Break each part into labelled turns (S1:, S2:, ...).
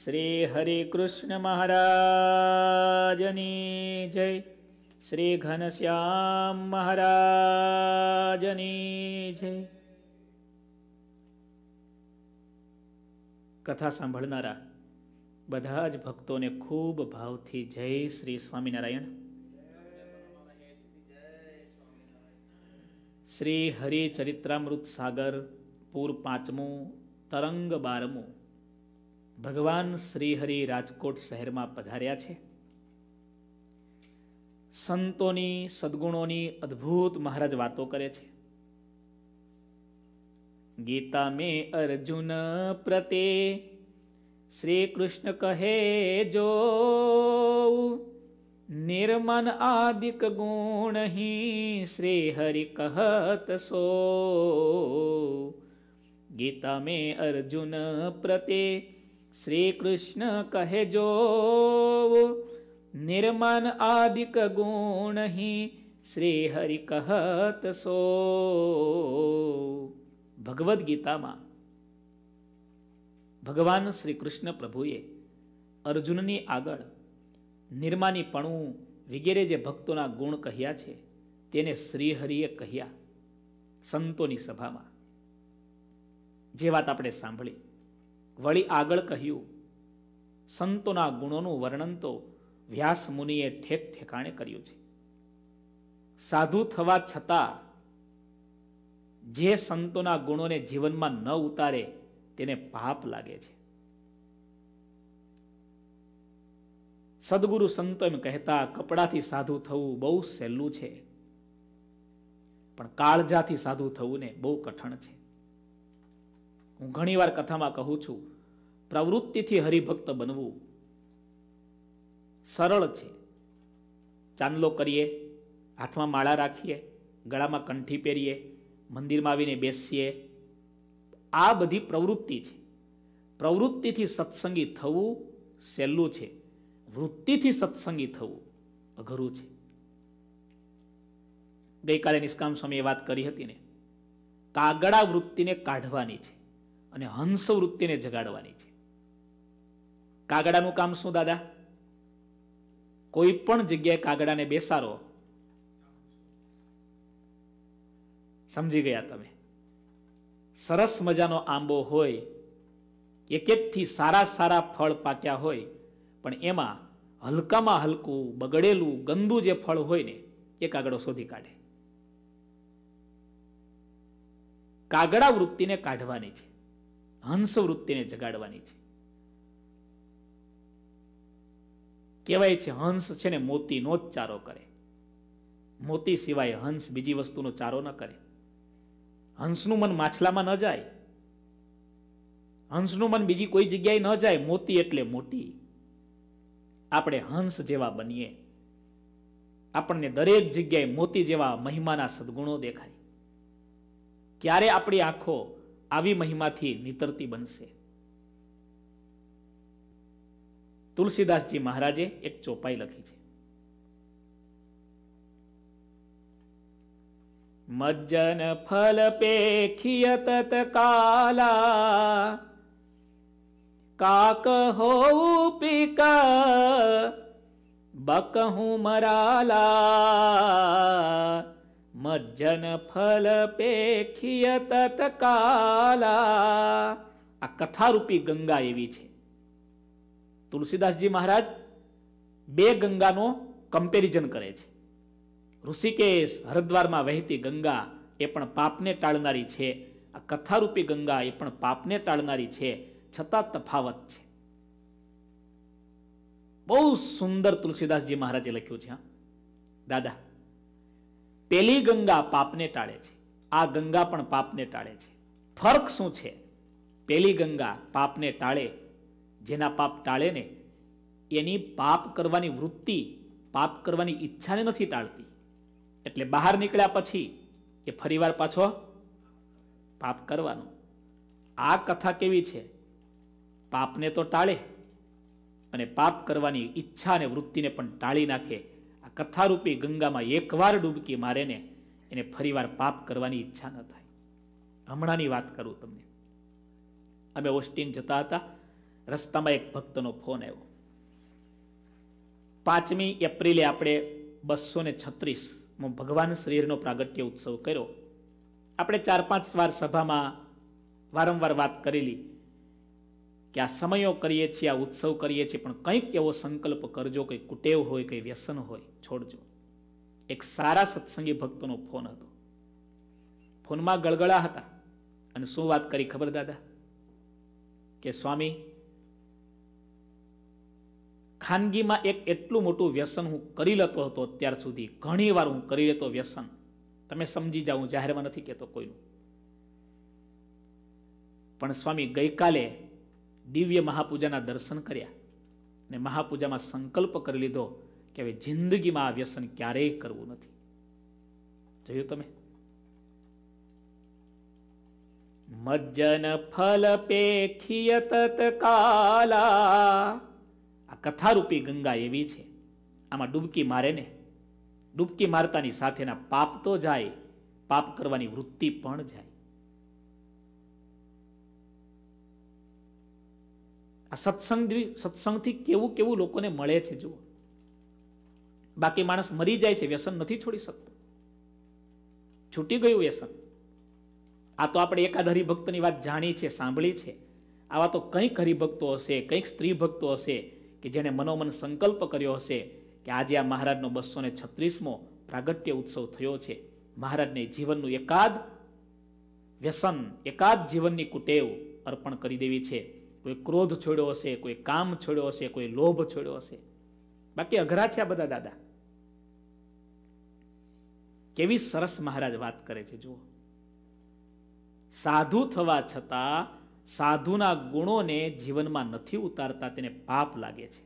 S1: શ્રી હરિકૃષ્ણ મહારાજની જય શ્રી ઘનશ્યામ મહારાજની જય કથા સાંભળનારા બધા જ ભક્તોને ખૂબ ભાવથી જય શ્રી સ્વામિનારાયણ શ્રી હરિચરિત્રામૃત સાગર પૂર પાંચમું તરંગ બારમું ભગવાન શ્રીહરિ રાજકોટ શહેરમાં પધાર્યા છે સંતોની સદગુણોની અદ્ભુત મહારાજ વાતો કરે છે ગીતા મેં અર્જુન પ્રતે શ્રી કૃષ્ણ કહે જો નિર્મન આદિક ગુણ હી શ્રી હરિ કહત સો ગીતા મેં અર્જુન પ્રત્યે શ્રી કૃષ્ણ કહે જો નિર્માણ આદિક ગુણહી શ્રી હરિ કહત સો ભગવદ્ ગીતામાં ભગવાન શ્રી કૃષ્ણ પ્રભુએ અર્જુનની આગળ નિર્માનીપણું વગેરે જે ભક્તોના ગુણ કહ્યા છે તેને શ્રીહરિએ કહ્યા સંતોની સભામાં જે વાત આપણે સાંભળી વળી આગળ કહ્યું સંતોના ગુણોનું વર્ણન તો વ્યાસ મુનિએ ઠેક ઠેકાણે કર્યું છે સાધુ થવા છતાં જે સંતોના ગુણોને જીવનમાં ન ઉતારે તેને પાપ લાગે છે સદગુરુ સંતો એમ કહેતા કપડાથી સાધુ થવું બહુ સહેલું છે પણ કાળજાથી સાધુ થવું ને બહુ કઠણ છે હું ઘણીવાર કથામાં કહું છું પ્રવૃત્તિથી હરિભક્ત બનવું સરળ છે ચાંદલો કરીએ હાથમાં માળા રાખીએ ગળામાં કંઠી પહેરીએ મંદિરમાં આવીને બેસીએ આ બધી પ્રવૃત્તિ છે પ્રવૃત્તિથી સત્સંગી થવું સહેલું છે વૃત્તિથી સત્સંગી થવું અઘરું છે ગઈકાલે નિષ્કામ સ્વામીએ વાત કરી હતી ને કાગડા વૃત્તિને કાઢવાની છે અને હંસ વૃત્તિને જગાડવાની છે કાગડાનું કામ શું દાદા કોઈ પણ જગ્યાએ કાગડાને બેસારો સમજી ગયા તમે સરસ મજાનો આંબો હોય એક એક થી સારા સારા ફળ પાક્યા હોય પણ એમાં હલકામાં હલકું બગડેલું ગંદુ જે ફળ હોય ને એ કાગડો શોધી કાઢે કાગડા વૃત્તિને કાઢવાની છે હંસવૃત્તિને જગાડવાની છે કહેવાય છે હંસ છે ને મોતીનો જ ચારો કરે મોતી સિવાય હંસ બીજી વસ્તુનો ચારો ન કરે હંસનું મન માછલામાં ન જાય હંસનું મન બીજી કોઈ જગ્યાએ ન જાય મોતી એટલે મોટી આપણે હંસ જેવા બનીએ આપણને દરેક જગ્યાએ મોતી જેવા મહિમાના સદગુણો દેખાય ક્યારે આપણી આંખો આવી મહિમાથી નીતરતી બનશે તુલસીદાસજી મહારાજે એક ચોપાઈ લખી છે મજ્જન ફલ પેખિય કાલા કાક હો પીક બકહું મરાલા મજ્જન ફલ પેખિય તત્કાલા આ કથારૂપી ગંગા એવી છે તુલસીદાસજી મહારાજ બે ગંગાનો કમ્પેરિઝન કરે છે ઋષિકેશ હરદ્વારમાં વહેતી ગંગા એ પણ પાપને ટાળનારી છે આ કથારૂપી ગંગા એ પણ પાપને ટાળનારી છે છતાં તફાવત છે બહુ સુંદર તુલસીદાસજી મહારાજે લખ્યું છે દાદા પેલી ગંગા પાપને ટાળે છે આ ગંગા પણ પાપને ટાળે છે ફર્ક શું છે પેલી ગંગા પાપને ટાળે જેના પાપ ટાળે ને એની પાપ કરવાની વૃત્તિ પાપ કરવાની ઈચ્છાને નથી ટાળતી એટલે બહાર નીકળ્યા પછી એ ફરીવાર પાછો પાપ કરવાનો આ કથા કેવી છે પાપને તો ટાળે અને પાપ કરવાની ઈચ્છા અને વૃત્તિને પણ ટાળી નાખે કથારૂપી ગંગામાં એકવાર ડૂબકી મારે ને એને ફરીવાર પાપ કરવાની ઈચ્છા ન થાય હમણાંની વાત કરું તમને અમે ઓસ્ટિન જતા હતા રસ્તામાં એક ભક્તનો ફોન આવ્યો પાંચમી એપ્રિલે આપણે બસો ને છત્રીસમાં ભગવાન શ્રીનો પ્રાગટ્ય ઉત્સવ કર્યો આપણે ચાર પાંચ વાર સભામાં વારંવાર વાત કરેલી કે આ સમયો કરીએ છીએ આ ઉત્સવ કરીએ છીએ પણ કંઈક એવો સંકલ્પ કરજો કંઈ કુટેવ હોય કંઈ વ્યસન હોય છોડજો એક સારા સત્સંગી ભક્તોનો ફોન હતો ફોનમાં ગળગળા હતા અને શું વાત કરી ખબર દાદા કે સ્વામી ખાનગીમાં એક એટલું મોટું વ્યસન હું કરી લેતો હતો અત્યાર સુધી ઘણી વાર હું કરી લેતો વ્યસન તમે સમજી જાઓ જાહેરમાં નથી કહેતો કોઈનું પણ સ્વામી ગઈકાલે દિવ્ય મહાપૂજાના દર્શન કર્યા ને મહાપૂજામાં સંકલ્પ કરી લીધો કે હવે જિંદગીમાં આ વ્યસન ક્યારેય કરવું નથી જોયું તમે મજ્જન ફલ પેખીય તત્કાલા આ કથારૂપી ગંગા એવી છે આમાં ડૂબકી મારે ને ડૂબકી મારતાની સાથેના પાપ તો જાય પાપ કરવાની વૃત્તિ પણ જાય આ સત્સંગ સત્સંગથી કેવું કેવું લોકોને મળે છે જુઓ બાકી માણસ મરી જાય છે વ્યસન નથી છોડી શકતો છૂટી ગયું વ્યસન આ તો આપણે એકાદ હરિભક્તની વાત જાણી છે સાંભળી છે આવા તો કંઈક હરિભક્તો હશે કંઈક સ્ત્રી ભક્તો હશે કે જેણે મનોમન સંકલ્પ કર્યો હશે કે આજે આ મહારાજનો બસો ને છત્રીસમો પ્રાગટ્ય ઉત્સવ થયો છે મહારાજને જીવનનું એકાદ વ્યસન એકાદ જીવનની કુટેવ અર્પણ કરી દેવી છે કોઈ ક્રોધ છોડ્યો હશે કોઈ કામ છોડ્યો હશે કોઈ લોભ છોડ્યો હશે બાકી અઘરા છે આ બધા દાદા કેવી સરસ મહારાજ વાત કરે છે જુઓ સાધુ થવા છતાં સાધુના ગુણોને જીવનમાં નથી ઉતારતા તેને પાપ લાગે છે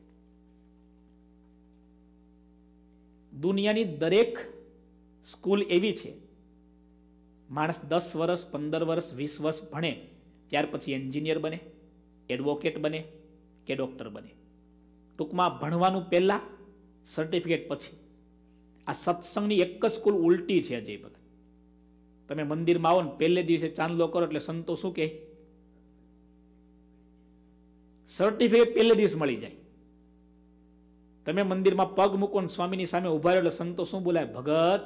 S1: દુનિયાની દરેક સ્કૂલ એવી છે માણસ દસ વર્ષ પંદર વર્ષ વીસ વર્ષ ભણે ત્યાર પછી એન્જિનિયર બને એડવોકેટ બને કે ડૉક્ટર બને ટૂંકમાં ભણવાનું પહેલાં સર્ટિફિકેટ પછી આ સત્સંગની એક જ સ્કૂલ ઉલટી છે અજય ભગત તમે મંદિરમાં આવો ને પહેલે દિવસે ચાંદલો કરો એટલે સંતો શું કહે સર્ટિફિકેટ પહેલે દિવસ મળી જાય તમે મંદિરમાં પગ મૂકો ને સ્વામીની સામે ઉભા રહ્યો એટલે સંતો શું બોલાય ભગત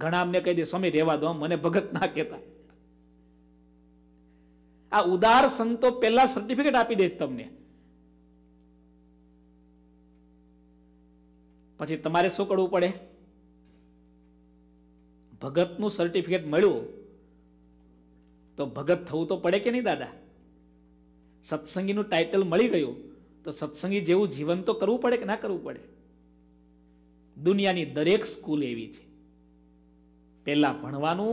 S1: ઘણા અમને કહી દે સ્વામી રહેવા દો મને ભગત ના કહેતા આ ઉદાર સંતો પહેલા સર્ટિફિકેટ આપી દે તમને પછી તમારે શું કરવું પડે ભગતનું સર્ટિફિકેટ મળ્યું તો ભગત થવું તો પડે કે નહીં દાદા સત્સંગીનું ટાઇટલ મળી ગયું તો સત્સંગી જેવું જીવન તો કરવું પડે કે ના કરવું પડે દુનિયાની દરેક સ્કૂલ એવી છે પહેલાં ભણવાનું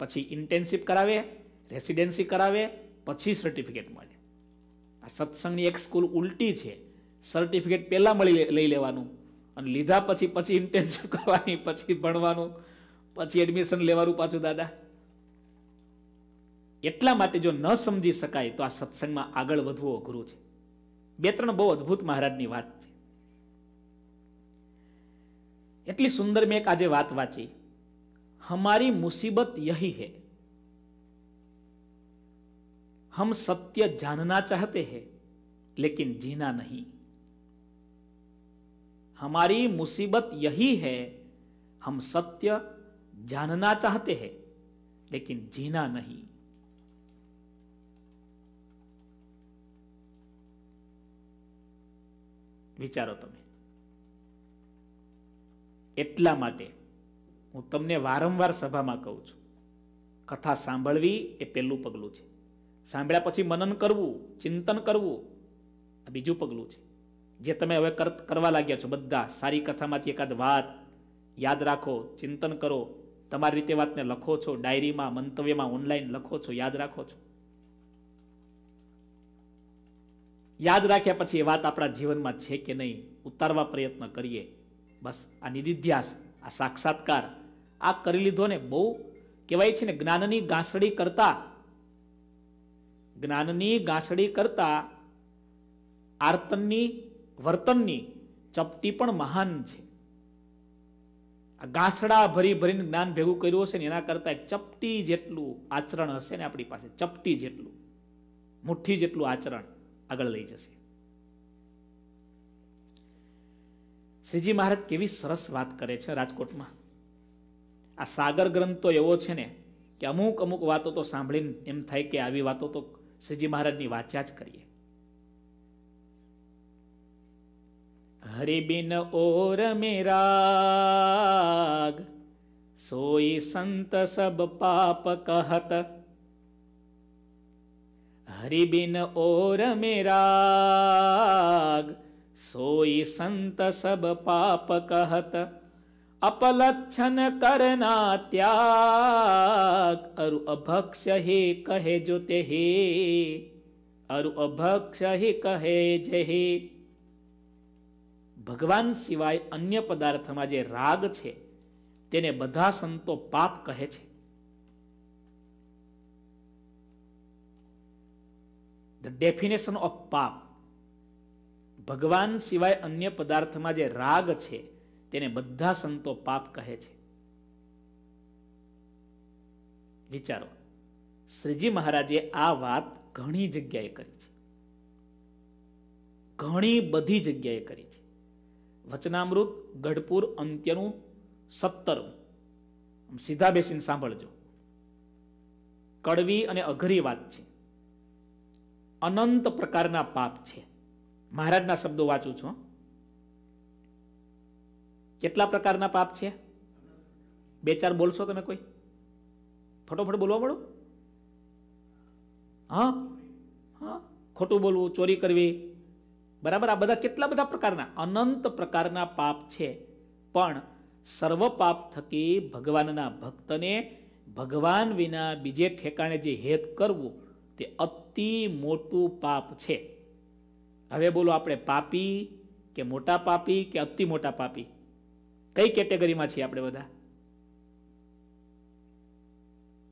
S1: પછી ઇન્ટર્નશીપ કરાવે રેસિડેન્સી કરાવે પછી સર્ટિફિકેટ મળે આ સત્સંગની એક સ્કૂલ ઉલટી છે સર્ટિફિકેટ પહેલાં મળી લઈ લેવાનું અને લીધા પછી પછી ઇન્ટર્નશીપ કરવાની પછી ભણવાનું પછી એડમિશન લેવાનું પાછું દાદા એટલા માટે જો ન સમજી શકાય તો આ સત્સંગમાં આગળ વધવું અઘરું છે બે ત્રણ બહુ અદ્ભુત મહારાજની વાત છે એટલી સુંદર મેં એક આજે વાત વાંચી હમારી મુસીબત યહી હૈ हम सत्य जानना चाहते हैं लेकिन जीना नहीं हमारी मुसीबत यही है हम सत्य जानना चाहते हैं लेकिन जीना नहीं વિચારો તમે એટલા માટે હું તમને વારંવાર સભામાં કહું છું કથા સાંભળવી એ પહેલું પગલું છે સાંભળ્યા પછી મનન કરવું ચિંતન કરવું આ બીજું પગલું છે જે તમે હવે કરવા લાગ્યા છો બધા સારી કથામાંથી એકાદ વાત યાદ રાખો ચિંતન કરો તમારી રીતે વાતને લખો છો ડાયરીમાં મંતવ્યમાં ઓનલાઈન લખો છો યાદ રાખો છો યાદ રાખ્યા પછી એ વાત આપણા જીવનમાં છે કે નહીં ઉતારવા પ્રયત્ન કરીએ બસ આ નિધિધ્યાસ આ સાક્ષાત્કાર આ કરી લીધો ને બહુ કહેવાય છે ને જ્ઞાનની ગાંસડી કરતાં જ્ઞાનની ગાંસડી કરતા આર્તનની વર્તનની ચપટી પણ મહાન છે આ ગાંસડા ભરી ભરીને જ્ઞાન ભેગું કર્યું હશે ને એના કરતાં એક ચપટી જેટલું આચરણ હશે ને આપણી પાસે ચપટી જેટલું મુઠ્ઠી જેટલું આચરણ આગળ લઈ જશે શ્રીજી મહારાજ કેવી સરસ વાત કરે છે રાજકોટમાં આ સાગર ગ્રંથ તો એવો છે ને કે અમુક અમુક વાતો તો સાંભળીને એમ થાય કે આવી વાતો તો શ્રીજી મહારાજની વાચ્યા જ કરીએ હરિબિન ઓર મેરાગ સોઈ સંત સબ પાપ કહત હરિબિન ઓર મેરાગ સોઈ સંત સબ પાપ કહત अपलक्षण કરના त्याग અરુ અભક્ષ ही કહે જો તે હે અરુ અભક્ષ ही કહે જે હે ભગવાન સિવાય અન્ય પદાર્થમાં જે રાગ છે તેને બધા સંતો પાપ કહે છે ધ ડેફિનેશન ઓફ પાપ ભગવાન સિવાય અન્ય પદાર્થમાં જે રાગ છે તેને બધા સંતો પાપ કહે છે વિચારો શ્રીજી મહારાજે આ વાત ઘણી જગ્યાએ કરી છે ઘણી બધી જગ્યાએ કરી છે વચનામૃત ગઢપુર અંત્યનું સત્તરમું સીધા બેસીને સાંભળજો કડવી અને અઘરી વાત છે અનંત પ્રકારના પાપ છે મહારાજના શબ્દો વાંચું છું કેટલા પ્રકારના પાપ છે બે ચાર બોલશો તમે કોઈ ફટોફટ બોલવા મળો હા હા ખોટું બોલવું ચોરી કરવી બરાબર આ બધા કેટલા બધા પ્રકારના અનંત પ્રકારના પાપ છે પણ સર્વ પાપ થકી ભગવાનના ભક્તને ભગવાન વિના બીજે ઠેકાણે જે હેત કરવું તે અતિ મોટું પાપ છે હવે બોલો આપણે પાપી કે મોટા પાપી કે અતિ મોટા પાપી કઈ કેટેગરીમાં છીએ આપણે બધા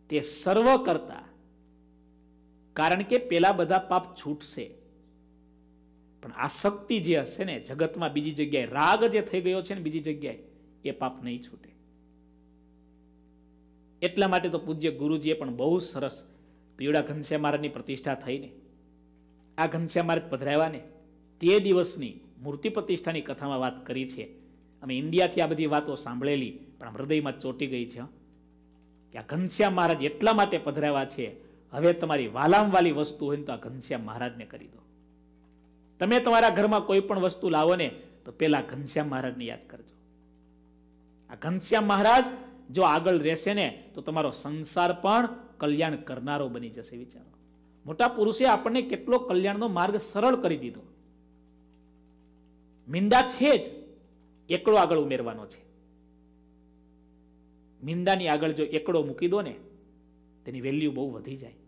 S1: તે સર્વ કરતા કારણ કે પેલા બધા પાપ છૂટશે પણ આસક્તિ જે હશે ને જગતમાં બીજી જગ્યાએ રાગ જે થઈ ગયો છે ને બીજી જગ્યાએ એ પાપ નહીં છૂટે એટલા માટે તો પૂજ્ય ગુરુજીએ પણ બહુ સરસ પીવડા ઘનશ્યામારની પ્રતિષ્ઠા થઈને આ ઘનશ્યામાર પધરાવ્યા ને તે દિવસની મૂર્તિ પ્રતિષ્ઠાની કથામાં વાત કરી છે અમે ઇન્ડિયાથી આ બધી વાતો સાંભળેલી પણ હૃદયમાં ચોટી ગઈ છે કે આ ઘનશ્યામ મહારાજ એટલા માટે પધરાવા છે હવે તમારી વાલામવાળી વસ્તુ હોય તો આ ઘનશ્યામ મહારાજને કરી દો તમે તમારા ઘરમાં કોઈ પણ વસ્તુ લાવો ને તો પેલા ઘનશ્યામ મહારાજને યાદ કરજો આ ઘનશ્યામ મહારાજ જો આગળ રહેશે ને તો તમારો સંસાર પણ કલ્યાણ કરનારો બની જશે વિચારો મોટા પુરુષે આપણને કેટલો કલ્યાણનો માર્ગ સરળ કરી દીધો મીંડા છે જ એકડો આગળ ઉમેરવાનો છે નિંદાની આગળ જો એકડો મૂકી દો ને તેની વેલ્યુ બહુ વધી જાય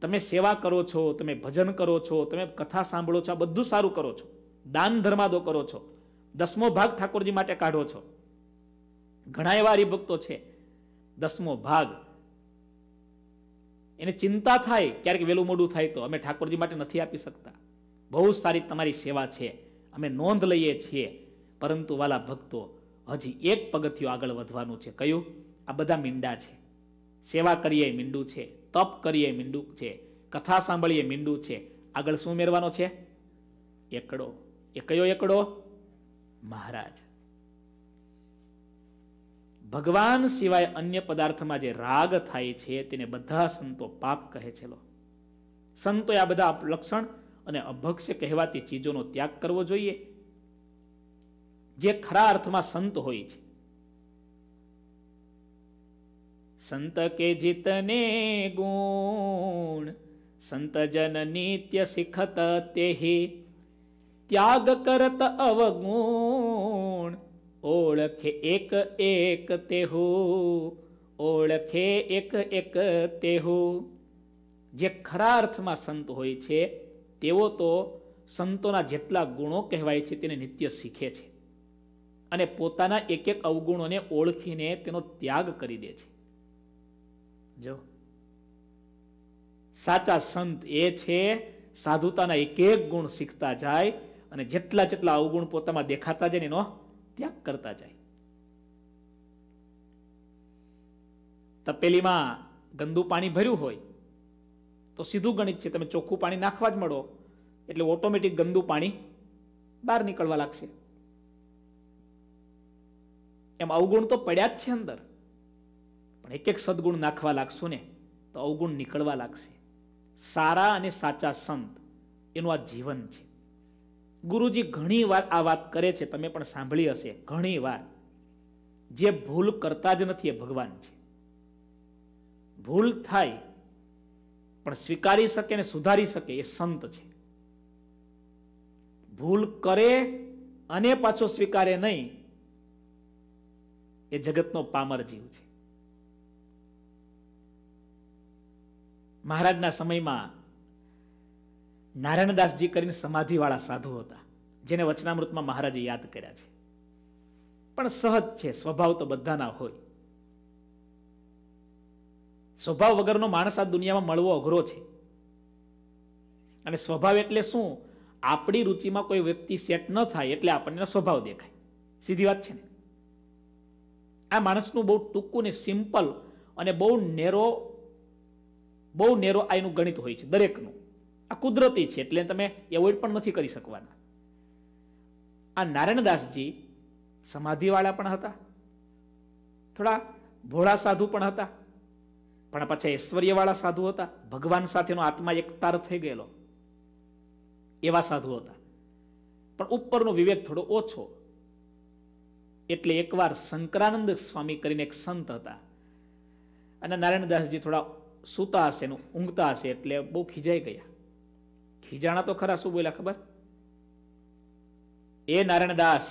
S1: તમે સેવા કરો છો તમે ભજન કરો છો તમે કથા સાંભળો છો આ બધું સારું કરો છો દાન ધર્માદો કરો છો દસમો ભાગ ઠાકોરજી માટે કાઢો છો ઘણા એવા હરિભક્તો છે દસમો ભાગ એને ચિંતા થાય ક્યારેક વહેલું મોડું થાય તો અમે ઠાકોરજી માટે નથી આપી શકતા બહુ સારી તમારી સેવા છે અમે નોંધ લઈએ છીએ પરંતુ વાલા ભક્તો હજી એક પગથિયું આગળ વધવાનું છે કયું આ બધા મીંડા છે સેવા કરીએ મીંડું છે તપ કરીએ મીંડું છે કથા સાંભળીએ મીંડું છે આગળ શું મેળવાનો છે એકડો એ કયો એકડો મહારાજ ભગવાન સિવાય અન્ય પદાર્થમાં જે રાગ થાય છે તેને બધા સંતો પાપ કહે છે સંતો આ બધા લક્ષણ અને અભક્ષ્ય કહેવાતી ચીજોનો ત્યાગ કરવો જોઈએ જે ખરા અર્થમાં સંત હોય છે સંત કે જીતને ગુણ સંત જન નિત્ય શીખત તેહી ત્યાગ કરત અવગુણ ઓળખે એક એક તેહુ ઓળખે એક એક તેહુ જે ખરા અર્થમાં સંત હોય છે તેઓ તો સંતોના જેટલા ગુણો કહેવાય છે તેને નિત્ય શીખે છે અને પોતાના એક એક અવગુણોને ઓળખીને તેનો ત્યાગ કરી દે છે જો સાચા સંત એ છે સાધુતાના એક એક ગુણ શીખતા જાય અને જેટલા જેટલા અવગુણ પોતામાં દેખાતા જાય એનો ત્યાગ કરતા જાય તપેલીમાં ગંદુ પાણી ભર્યું હોય તો સીધું ગણિત છે તમે ચોખ્ખું પાણી નાખવા જ મળો એટલે ઓટોમેટિક ગંદુ પાણી બહાર નીકળવા લાગશે એમ અવગુણ તો પડ્યા જ છે અંદર પણ એક એક સદગુણ નાખવા લાગશો ને તો અવગુણ નીકળવા લાગશે સારા અને સાચા સંત એનું આ જીવન છે ગુરુજી ઘણી વાર આ વાત કરે છે તમે પણ સાંભળી હશે ઘણી વાર જે ભૂલ કરતા જ નથી એ ભગવાન છે ભૂલ થાય પણ સ્વીકારી શકે ને સુધારી શકે એ સંત છે ભૂલ કરે અને પાછો સ્વીકારે નહીં એ જગતનો પામર જીવ છે મહારાજના સમયમાં નારાયણદાસજી કરીને સમાધિવાળા સાધુ હતા જેને વચનામૃતમાં મહારાજે યાદ કર્યા છે પણ સહજ છે સ્વભાવ તો બધાના હોય સ્વભાવ વગરનો માણસ આ દુનિયામાં મળવો અઘરો છે અને સ્વભાવ એટલે શું આપણી રુચિમાં કોઈ વ્યક્તિ સેટ ન થાય એટલે આપણને સ્વભાવ દેખાય સીધી વાત છે ને આ માણસનું બહુ ટૂંકું ને સિમ્પલ અને બહુ નેરો બહુ નેરો આ એનું ગણિત હોય છે દરેકનું આ કુદરતી છે એટલે તમે એવોઇડ પણ નથી કરી શકવાના આ નારાયણદાસજી સમાધિવાળા પણ હતા થોડા ભોળા સાધુ પણ હતા પણ પાછા ઐશ્વર્યવાળા સાધુ હતા ભગવાન સાથેનો આત્મા એકતાર થઈ ગયેલો એવા સાધુ હતા પણ ઉપરનો વિવેક થોડો ઓછો એટલે એકવાર શંકરાનંદ સ્વામી કરીને એક સંત હતા અને નારાયણદાસજી થોડા સૂતા હશે એનું ઊંઘતા હશે એટલે બહુ ખીજાઈ ગયા ખીજાણા તો ખરા શું બોલ્યા ખબર એ નારાયણદાસ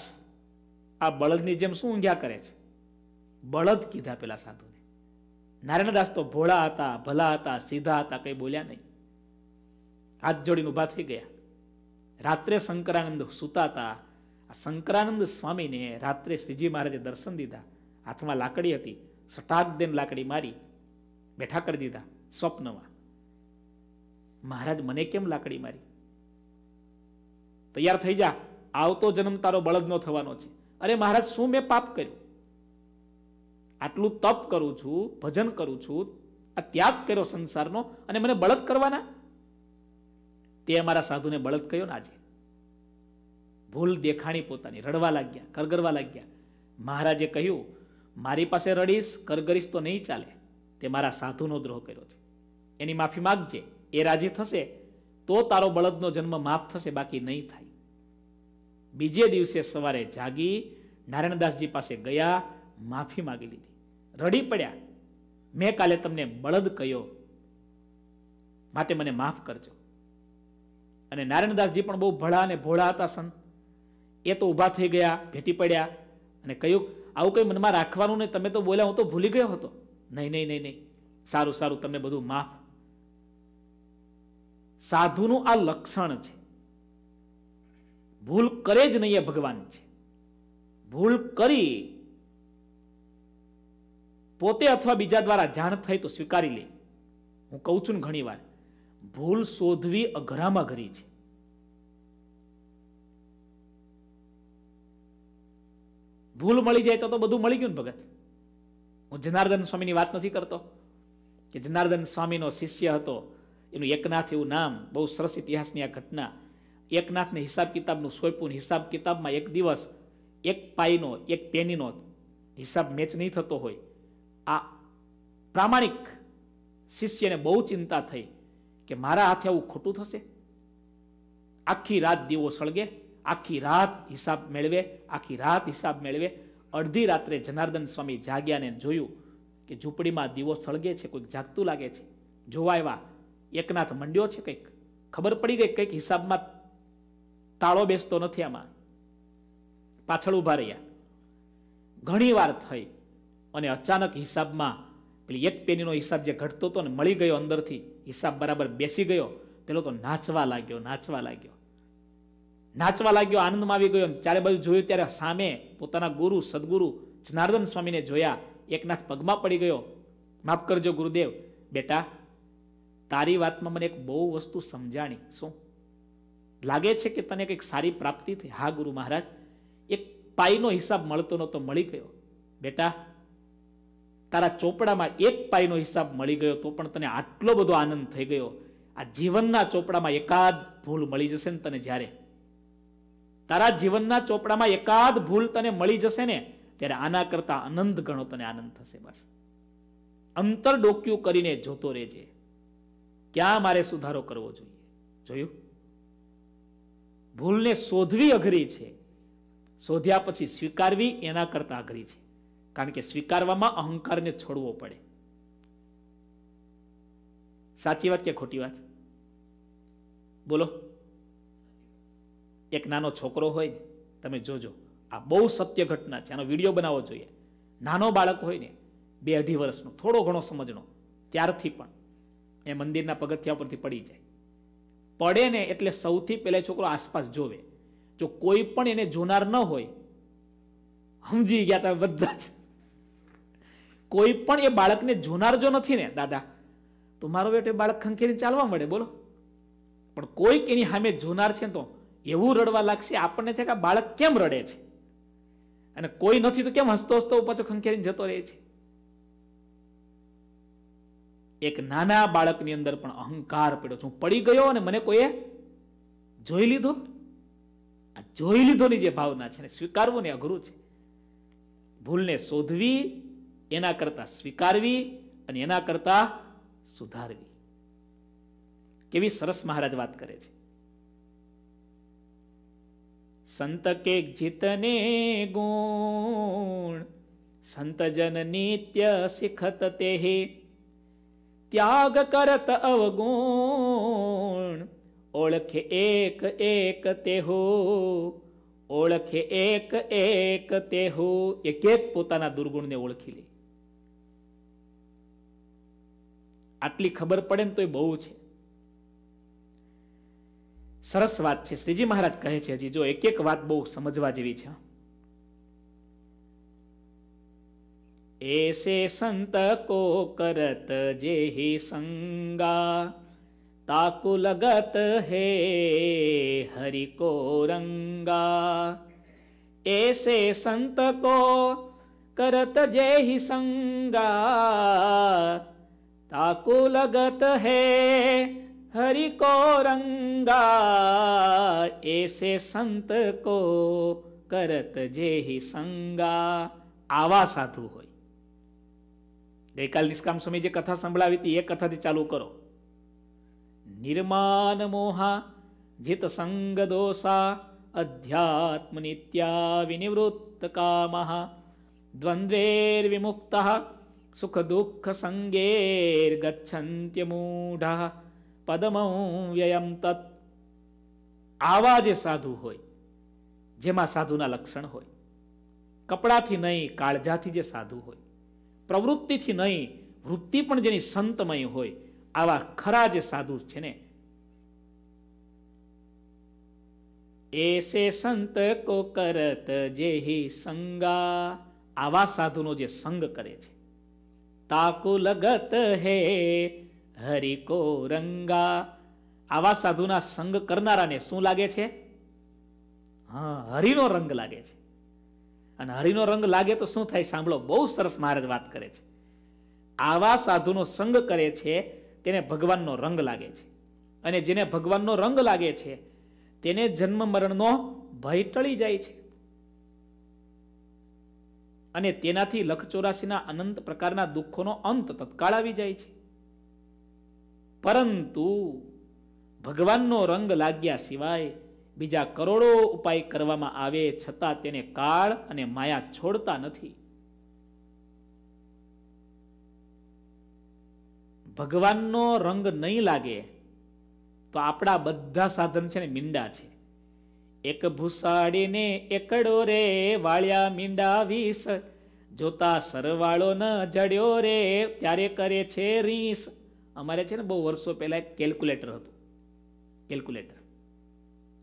S1: આ બળદની જેમ શું ઊંઘ્યા કરે છે બળદ કીધા પેલા સાધુને નારાયણદાસ તો ભોળા હતા ભલા હતા સીધા હતા કંઈ બોલ્યા નહીં હાથ જોડીને ઊભા થઈ ગયા રાત્રે શંકરાનંદ સૂતા હતા આ શંકરાનંદ સ્વામીને રાત્રે શ્રીજી મહારાજે દર્શન દીધા હાથમાં લાકડી હતી સટાક દેન લાકડી મારી બેઠા કરી દીધા સ્વપ્નમાં મહારાજ મને કેમ લાકડી મારી તૈયાર થઈ જા આવતો જન્મ તારો બળદનો થવાનો છે અરે મહારાજ શું મેં પાપ કર્યું આટલું તપ કરું છું ભજન કરું છું આ ત્યાગ કર્યો સંસારનો અને મને બળદ કરવાના તે અમારા સાધુને બળદ કયો ને આજે ભૂલ દેખાણી પોતાની રડવા લાગ્યા કરગરવા લાગ્યા મહારાજે કહ્યું મારી પાસે રડીશ કરગરીશ તો નહીં ચાલે તે મારા સાધુનો દ્રોહ કર્યો છે એની માફી માગજે એ રાજી થશે તો તારો બળદનો જન્મ માફ થશે બાકી નહીં થાય બીજે દિવસે સવારે જાગી નારાયણદાસજી પાસે ગયા માફી માગી લીધી રડી પડ્યા મેં કાલે તમને બળદ કહ્યો માટે મને માફ કરજો અને નારાયણદાસજી પણ બહુ ભળા અને ભોળા હતા સંત એ તો ઊભા થઈ ગયા ભેટી પડ્યા અને કહ્યું આવું કંઈ મનમાં રાખવાનું નહીં તમે તો બોલ્યા હું તો ભૂલી ગયો હતો નહીં નહીં નહીં નહીં સારું સારું તમને બધું માફ સાધુનું આ લક્ષણ છે ભૂલ કરે જ નહીં એ ભગવાન છે ભૂલ કરી પોતે અથવા બીજા દ્વારા જાણ થઈ તો સ્વીકારી લે હું કહું છું ને ઘણીવાર ભૂલ શોધવી અઘરામાં ઘરી છે ભૂલ મળી જાય તો તો બધું મળી ગયું ને ભગત હું જનાર્દન સ્વામીની વાત નથી કરતો કે જનાર્દન સ્વામીનો શિષ્ય હતો એનું એકનાથ એવું નામ બહુ સરસ ઇતિહાસની આ ઘટના એકનાથને હિસાબ કિતાબનું સોંપ્યું હિસાબ કિતાબમાં એક દિવસ એક પાઈનો એક પેનીનો હિસાબ મેચ નહીં થતો હોય આ પ્રામાણિક શિષ્યને બહુ ચિંતા થઈ કે મારા હાથે આવું ખોટું થશે આખી રાત દીવો સળગે આખી રાત હિસાબ મેળવે આખી રાત હિસાબ મેળવે અડધી રાત્રે જનાર્દન સ્વામી જાગ્યાને જોયું કે ઝૂંપડીમાં દીવો સળગે છે કોઈક જાગતું લાગે છે જોવા એવા એકનાથ મંડ્યો છે કંઈક ખબર પડી ગઈ કંઈક હિસાબમાં તાળો બેસતો નથી આમાં પાછળ ઊભા રહ્યા ઘણી વાર થઈ અને અચાનક હિસાબમાં પેલી એક પેનીનો હિસાબ જે ઘટતો હતો ને મળી ગયો અંદરથી હિસાબ બરાબર બેસી ગયો પેલો તો નાચવા લાગ્યો નાચવા લાગ્યો નાચવા લાગ્યો આનંદમાં આવી ગયો ચારે બાજુ જોયું ત્યારે સામે પોતાના ગુરુ સદગુરુ જનાર્દન સ્વામીને જોયા એકનાથ પગમાં પડી ગયો માફ કરજો ગુરુદેવ બેટા તારી વાતમાં મને એક બહુ વસ્તુ સમજાણી શું લાગે છે કે તને કંઈક સારી પ્રાપ્તિ થઈ હા ગુરુ મહારાજ એક પાઈનો હિસાબ મળતો નહોતો મળી ગયો બેટા તારા ચોપડામાં એક પાઈનો હિસાબ મળી ગયો તો પણ તને આટલો બધો આનંદ થઈ ગયો આ જીવનના ચોપડામાં એકાદ ભૂલ મળી જશે ને તને જ્યારે તારા જીવનના ચોપડામાં એકાદ ભૂલ તને મળી જશે ને ત્યારે આના કરતા આનંદ ગણો તને આનંદ થશે બસ અંતર ડોક્યું કરીને જોતો રહેજે ક્યાં મારે સુધારો કરવો જોઈએ જોયું ભૂલને શોધવી અઘરી છે શોધ્યા પછી સ્વીકારવી એના કરતા અઘરી છે કારણ કે સ્વીકારવામાં અહંકારને છોડવો પડે સાચી વાત કે ખોટી વાત બોલો એક નાનો છોકરો હોય ને તમે જોજો આ બહુ સત્ય ઘટના છે આનો વિડીયો બનાવવો જોઈએ નાનો બાળક હોય ને બે અઢી વર્ષનો થોડો ઘણો સમજણો ત્યારથી પણ એ મંદિરના પગથિયા પરથી પડી જાય પડે ને એટલે સૌથી પહેલાં છોકરો આસપાસ જોવે જો કોઈ પણ એને જોનાર ન હોય સમજી ગયા તમે બધા જ કોઈ પણ એ બાળકને જોનાર નથી ને દાદા તો મારો બેટો એ બાળક ખંખેરીને ચાલવા મળે બોલો પણ કોઈક એની સામે જોનાર છે તો એવું રડવા લાગશે આપણને છે કે બાળક કેમ રડે છે અને કોઈ નથી તો કેમ હસતો હસતો પાછો ખંખેરીને જતો રહે છે એક નાના બાળકની અંદર પણ અહંકાર પડ્યો હું પડી ગયો અને મને કોઈએ જોઈ લીધો આ જોઈ લીધોની જે ભાવના છે ને સ્વીકારવું ને અઘરું છે ભૂલને શોધવી એના કરતાં સ્વીકારવી અને એના કરતાં સુધારવી કેવી સરસ મહારાજ વાત કરે છે સંત કે જીતને ગુણ સંતજન નિત્ય શીખત તે ત્યાગ કરત અવગુણ ઓળખે એક એક તે હો ઓળખે એક એક તે હો એક પોતાના દુર્ગુણને ઓળખી લે આટલી ખબર પડે ને તો એ બહુ છે સરસ વાત છે શ્રીજી મહારાજ કહે છે હજી જો એક એક વાત બહુ સમજવા જેવી છે એસે સંત કો કરત જેહી સંગા તાકુ લગત હે હરિ કો રંગા એસે સંત કો કરત જેહી સંગા ताको लगत है हरि को रंगा ऐसे સંત કો કરત જેહી સંગા આવા સાધુ હોય ગઈકાલ નિષ્કામ સ્વામી જે કથા સંભળાવી હતી એ કથાથી ચાલુ કરો નિર્માન મોહા જીત સંગ દોષા અધ્યાત્મ નિત્યા વિનિવૃત્ત કામહ દ્વંદ્વેર વિમુક્તઃ સુખ દુઃખ સંગેર મૂઢા પદમૌ વ્યયમ તત્ આવા જે સાધુ હોય જેમાં સાધુના લક્ષણ હોય કપડાથી નહીં કાળજાથી જે સાધુ હોય પ્રવૃત્તિથી નહીં વૃત્તિ પણ જેની સંતમય હોય આવા ખરા જે સાધુ છે ને એસે સંત કો કરત જેહી સંગા આવા સાધુનો જે સંગ કરે છે તાકુ લગત હે હરિ કો રંગા આવા સાધુના સંગ કરનારાને શું લાગે છે હા હરિનો રંગ લાગે છે અને હરિનો રંગ લાગે તો શું થાય સાંભળો બહુ સરસ મહારાજ વાત કરે છે આવા સાધુનો સંગ કરે છે તેને ભગવાનનો રંગ લાગે છે અને જેને ભગવાનનો રંગ લાગે છે તેને જન્મ મરણનો ભય ટળી જાય છે અને તેનાથી લખ ચોરાશીના અનંત પ્રકારના દુઃખોનો અંત તત્કાળ આવી જાય છે પરંતુ ભગવાનનો રંગ લાગ્યા સિવાય બીજા કરોડો ઉપાય કરવામાં આવે છતાં તેને કાળ અને માયા છોડતા નથી ભગવાનનો રંગ નહીં લાગે તો આપણા બધા સાધન છે ને મીંડા છે એક ભૂસાડીને એકડો રે વાળ્યા મીંડા વીસ જોતા સરવાળો ન જડ્યો રે ત્યારે કરે છે રીસ અમારે છે ને બહુ વર્ષો પહેલાં એક કેલ્ક્યુલેટર હતું કેલ્ક્યુલેટર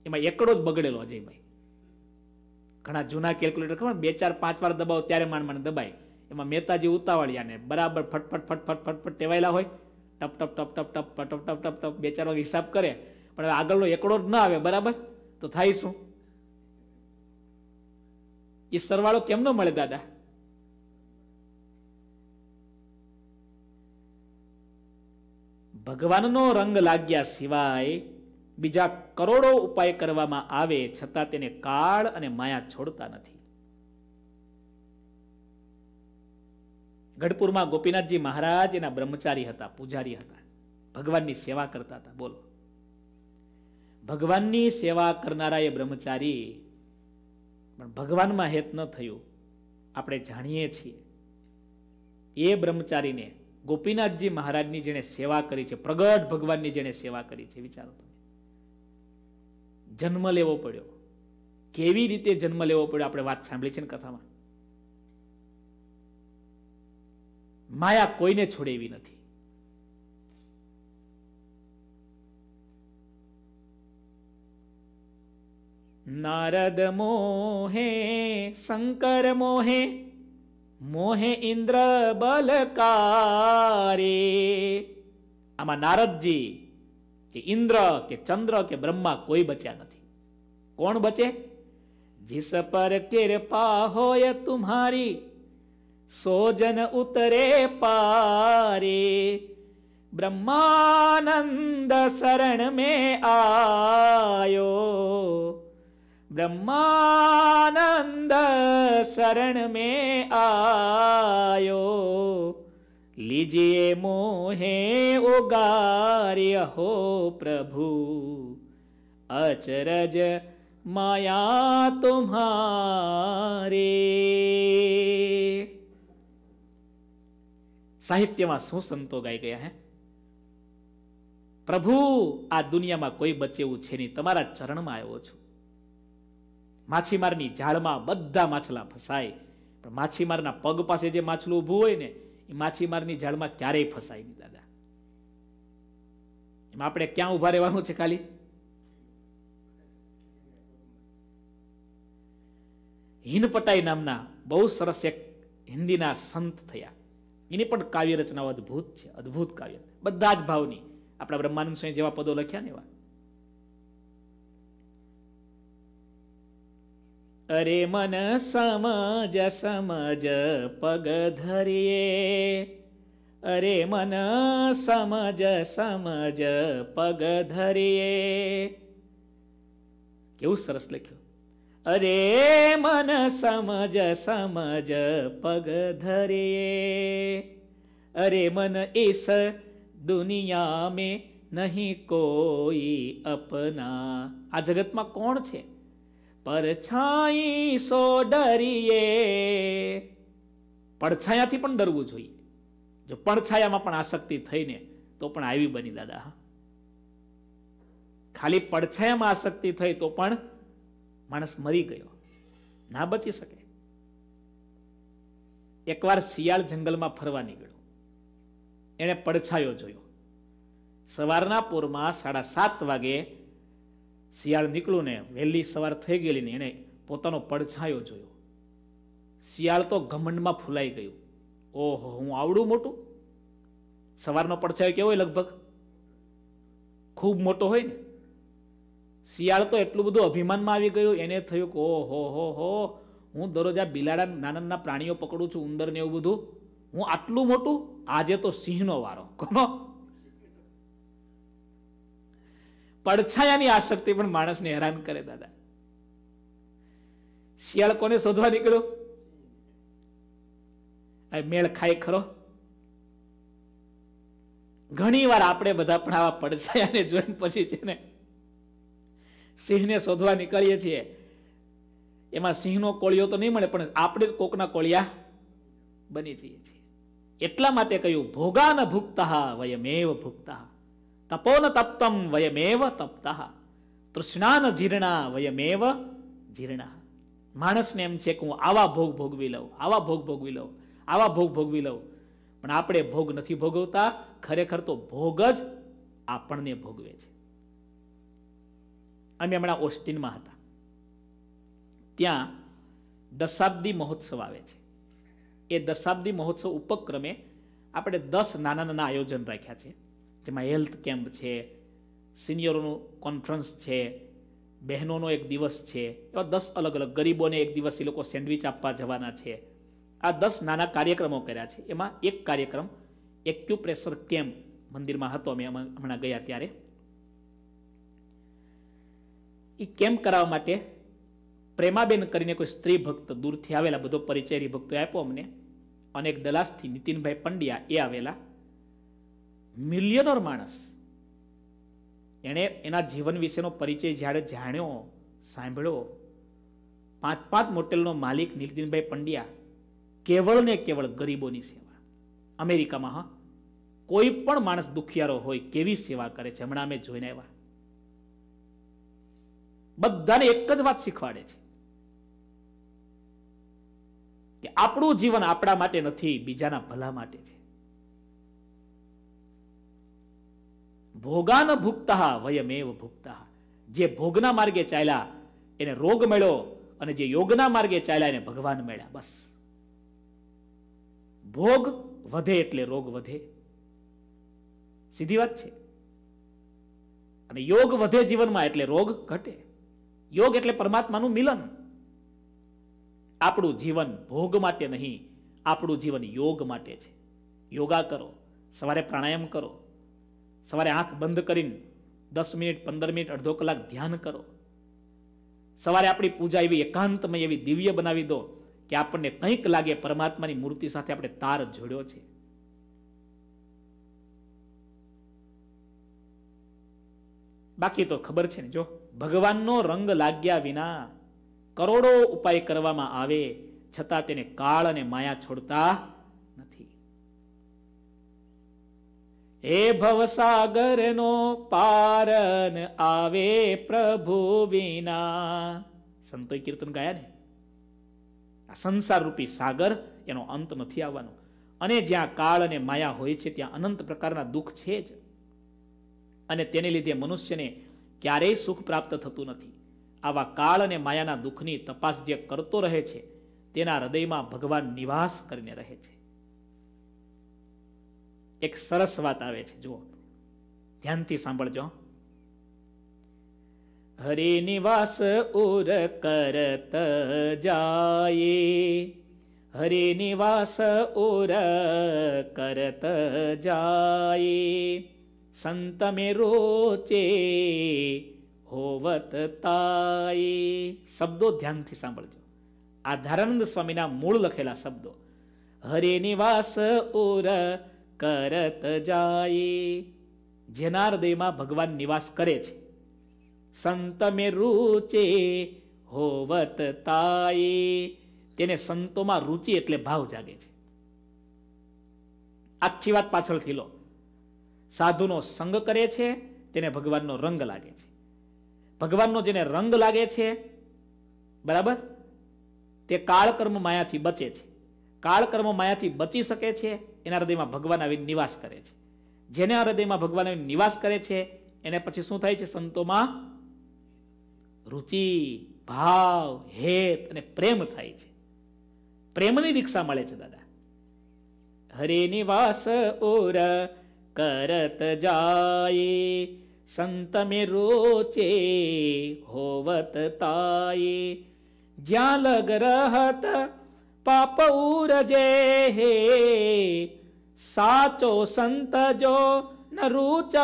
S1: એમાં એકડો જ બગડેલો અજયભાઈ ઘણા જૂના કેલ્ક્યુલેટર ખબર બે ચાર પાંચ વાર દબાવો ત્યારે માંડ માંડ દબાય એમાં મહેતાજી ઉતાવળિયાને બરાબર ફટફટ ફટફટ ફટફટ ટેવાયેલા હોય ટપ ટપ ટપ ટપ ટપ ટપ ટપ ટપ ટપ બે ચાર વાર હિસાબ કરે પણ આગળનો એકડો જ ન આવે બરાબર તો થાય શું એ સરવાળો કેમ ન મળે દાદા ભગવાનનો રંગ લાગ્યા સિવાય બીજા કરોડો ઉપાય કરવામાં આવે છતાં તેને કાળ અને માયા છોડતા નથી ગઢપુરમાં ગોપીનાથજી મહારાજ એના બ્રહ્મચારી હતા પૂજારી હતા ભગવાનની સેવા કરતા હતા બોલો ભગવાનની સેવા કરનારા એ બ્રહ્મચારી પણ ભગવાનમાં હેત ન થયું આપણે જાણીએ છીએ એ બ્રહ્મચારીને ગોપીનાથજી મહારાજની જેણે સેવા કરી છે પ્રગટ ભગવાનની જેણે સેવા કરી છે વિચારો તમે જન્મ લેવો પડ્યો કેવી રીતે જન્મ લેવો પડ્યો આપણે વાત સાંભળી છે ને કથામાં માયા કોઈને છોડે એવી નથી નારદ મોહે શંકર મોહે મોહે ઇન્દ્ર બલકારે આમાં નારદજી કે ઇન્દ્ર કે ચંદ્ર કે બ્રહ્મા કોઈ બચ્યા નથી કોણ બચે જીસ પર કૃપા હોય તુમ્હારી સોજન ઉતરે પારે બ્રહ્માનંદ શરણ મેં આયો બ્રહ્માનંદ શરણ મેં આયો લીજે મોહે ઓગાર્ય હો પ્રભુ અચરજ माया तुम्हारे સાહિત્યમાં શું સંતો ગાઈ ગયા હે પ્રભુ આ દુનિયામાં કોઈ બચેવું છે નહીં તમારા ચરણમાં આવ્યો છું માછીમારની જાળમાં બધા માછલા ફસાય પણ માછીમારના પગ પાસે જે માછલું ઊભું હોય ને એ માછીમારની જાળમાં ક્યારેય ફસાય નહીં દાદા એમાં આપણે ક્યાં ઊભા રહેવાનું છે ખાલી હિનપટાઈ નામના બહુ સરસ એક હિન્દીના સંત થયા એની પણ કાવ્ય રચનાઓ અદ્ભુત છે અદ્ભુત કાવ્ય બધા જ ભાવની આપણા બ્રહ્માનંદ સ્વામી જેવા પદો લખ્યા ને એવા અરે મન સમજ સમજ પગ ધરીએ અરે મન સમજ સમજ પગ ધરીએ કેવું સરસ લખ્યું અરે મન સમજ સમજ પગ ધરીએ અરે મન ઈસ દુનિયા મેં નહીં કોઈ અપના આ જગતમાં કોણ છે પરછાઈ સો ડરીએ પડછાયાથી પણ ડરવું જોઈએ જો પડછાયામાં પણ આસક્તિ થઈને તો પણ આવી બની દાદા ખાલી પડછાયામાં આસક્તિ થઈ તો પણ માણસ મરી ગયો ના બચી શકે એકવાર શિયાળ જંગલમાં ફરવા નીકળ્યો એણે પડછાયો જોયો સવારના પૂરમાં સાડા સાત વાગે શિયાળ નીકળ્યું ને વહેલી સવાર થઈ ગયેલી ને એણે પોતાનો પડછાયો જોયો શિયાળ તો ઘમંડમાં ફૂલાઈ ગયું ઓહો હું આવડું મોટું સવારનો પડછાયો કેવો હોય લગભગ ખૂબ મોટો હોય ને શિયાળ તો એટલું બધું અભિમાનમાં આવી ગયું એને થયું કે ઓહો હો હો હું દરરોજ આ બિલાડા નાના નાના પ્રાણીઓ પકડું છું ઉંદર ને એવું બધું હું આટલું મોટું આજે તો સિંહનો વારો કોનો પડછાયાની આશક્તિ પણ માણસને હેરાન કરે દાદા શિયાળ કોને શોધવા નીકળ્યો મેળ ખાય ખરો ઘણી વાર આપણે બધા પણ આવા પડછાયાને જોઈને પછી છે ને સિંહને શોધવા નીકળીએ છીએ એમાં સિંહનો કોળિયો તો નહીં મળે પણ આપણે જ કોકના કોળિયા બની જઈએ છીએ એટલા માટે કહ્યું ભોગા ન ભૂગતા વયમેવ ભૂગતા તપોન તપ્તમ વયમેવ તપ્ત તૃષ્ણાન જીર્ણા વયમેવ જીર્ણા માણસને એમ છે કે હું આવા ભોગ ભોગવી લઉં આવા ભોગ ભોગવી લઉં આવા ભોગ ભોગવી લઉં પણ આપણે ભોગ નથી ભોગવતા ખરેખર તો ભોગ જ આપણને ભોગવે છે અમે હમણાં ઓસ્ટિનમાં હતા ત્યાં દશાબ્દી મહોત્સવ આવે છે એ દશાબ્દી મહોત્સવ ઉપક્રમે આપણે દસ નાના નાના આયોજન રાખ્યા છે જેમાં હેલ્થ કેમ્પ છે સિનિયરોનું કોન્ફરન્સ છે બહેનોનો એક દિવસ છે એવા દસ અલગ અલગ ગરીબોને એક દિવસ એ લોકો સેન્ડવિચ આપવા જવાના છે આ દસ નાના કાર્યક્રમો કર્યા છે એમાં એક કાર્યક્રમ એક્યુપ્રેશર કેમ્પ મંદિરમાં હતો અમે હમણાં ગયા ત્યારે એ કેમ્પ કરાવવા માટે પ્રેમાબેન કરીને કોઈ સ્ત્રી ભક્ત દૂરથી આવેલા બધો પરિચય ભક્તો આપ્યો અમને અને એક દલાસથી નીતિનભાઈ પંડ્યા એ આવેલા મિલિયનર માણસ એણે એના જીવન વિશેનો પરિચય જ્યારે જાણ્યો સાંભળ્યો પાંચ પાંચ મોટેલનો માલિક નીલદીનભાઈ પંડ્યા કેવળ ને કેવળ ગરીબોની સેવા અમેરિકામાં હા કોઈ પણ માણસ દુખિયારો હોય કેવી સેવા કરે છે હમણાં અમે જોઈને આવ્યા બધાને એક જ વાત શીખવાડે છે કે આપણું જીવન આપણા માટે નથી બીજાના ભલા માટે છે ભોગાન ભુક્તા વયમેવ ભુક્તા જે ભોગના માર્ગે ચાલ્યા એને રોગ મળ્યો અને જે યોગના માર્ગે ચાલ્યા એને ભગવાન મળ્યા બસ ભોગ વધે એટલે રોગ વધે સીધી વાત છે અને યોગ વધે જીવનમાં એટલે રોગ ઘટે યોગ એટલે પરમાત્માનું મિલન આપણું જીવન ભોગ માટે નહીં આપણું જીવન યોગ માટે છે યોગા કરો સવારે પ્રાણાયામ કરો સવારે આંખ બંધ કરીને દસ મિનિટ પંદર મિનિટ અડધો કલાક ધ્યાન કરો સવારે આપણી પૂજા એવી એકાંતમય એવી દિવ્ય બનાવી દો કે આપણને કંઈક લાગે પરમાત્માની મૂર્તિ સાથે આપણે તાર જોડ્યો છે બાકી તો ખબર છે ને જો ભગવાનનો રંગ લાગ્યા વિના કરોડો ઉપાય કરવામાં આવે છતાં તેને કાળ અને માયા છોડતા હે ભવસાગરનો પારન આવે પ્રભુ વિના સંતો કીર્તન ગાયા ને આ સંસાર રૂપી સાગર એનો અંત નથી આવવાનો અને જ્યાં કાળ અને માયા હોય છે ત્યાં અનંત પ્રકારના દુઃખ છે જ અને તેને લીધે મનુષ્યને ક્યારેય સુખ પ્રાપ્ત થતું નથી આવા કાળ અને માયાના દુઃખની તપાસ જે કરતો રહે છે તેના હૃદયમાં ભગવાન નિવાસ કરીને રહે છે એક સરસ વાત આવે છે જુઓ ધ્યાનથી સાંભળજો હરે નિવાસ ઉર કરત જાયે હરે નિવાસ ઉર કરત જાયે સંત મે રોચે હોવત તાયે શબ્દો ધ્યાનથી સાંભળજો આધારાનંદ સ્વામીના મૂળ લખેલા શબ્દો હરે નિવાસ ઉર કરત જાય જેના હૃદયમાં ભગવાન નિવાસ કરે છે સંત મે રૂચે હોવત તાયે તેને સંતોમાં રૂચિ એટલે ભાવ જાગે છે આખી વાત પાછળથી લો સાધુનો સંગ કરે છે તેને ભગવાનનો રંગ લાગે છે ભગવાનનો જેને રંગ લાગે છે બરાબર તે કાળકર્મ માયાથી બચે છે કાળકર્મ માયાથી બચી શકે છે એના હૃદયમાં ભગવાન આવીને નિવાસ કરે છે જેને હૃદયમાં ભગવાન આવીને નિવાસ કરે છે એને પછી શું થાય છે સંતોમાં રુચિ ભાવ હેત અને પ્રેમ થાય છે પ્રેમની દીક્ષા મળે છે દાદા હરે ઓર કરત જાય સંત મે રોચે હોવત તાયે જ્યાં લગ રહત પાપ જે હે સાચો સંત જો ન રૂચત